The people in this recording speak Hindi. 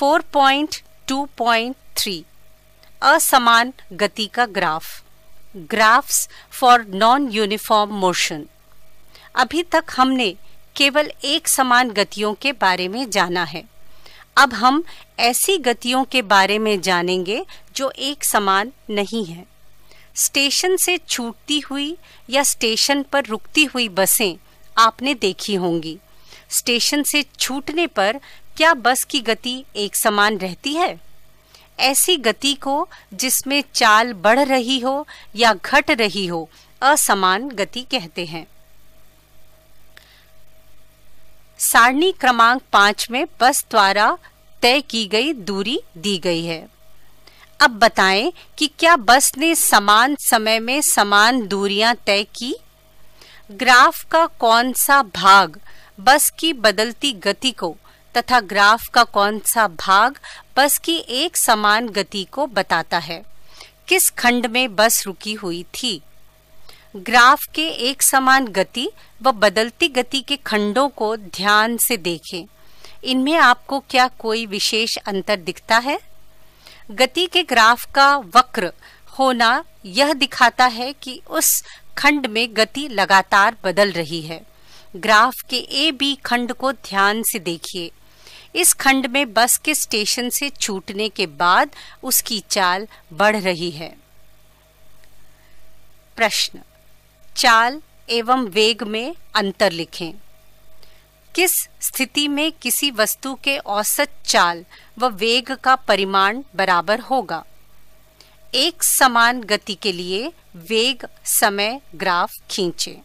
4.2.3 असमान गति का graph graphs for non uniform motion अभी तक हमने केवल एक समान गतियों के बारे में जाना है अब हम ऐसी गतियों के बारे में जानेंगे जो एक समान नहीं है स्टेशन से छूटती हुई या स्टेशन पर रुकती हुई बसें आपने देखी होंगी स्टेशन से छूटने पर क्या बस की गति एक समान रहती है ऐसी गति को जिसमें चाल बढ़ रही हो या घट रही हो असमान गति कहते हैं सारणी क्रमांक पांच में बस द्वारा तय की गई दूरी दी गई है अब बताएं कि क्या बस ने समान समय में समान दूरियां तय की ग्राफ का कौन सा भाग बस की बदलती गति को तथा ग्राफ का कौन सा भाग बस की एक समान गति को बताता है किस खंड में बस रुकी हुई थी ग्राफ के एक समान गति व बदलती गति के खंडों को ध्यान से देखें इनमें आपको क्या कोई विशेष अंतर दिखता है गति के ग्राफ का वक्र होना यह दिखाता है कि उस खंड में गति लगातार बदल रही है ग्राफ के ए बी खंड को ध्यान से देखिए इस खंड में बस के स्टेशन से छूटने के बाद उसकी चाल बढ़ रही है प्रश्न चाल एवं वेग में अंतर लिखें किस स्थिति में किसी वस्तु के औसत चाल व वेग का परिमाण बराबर होगा एक समान गति के लिए वेग समय ग्राफ खींचें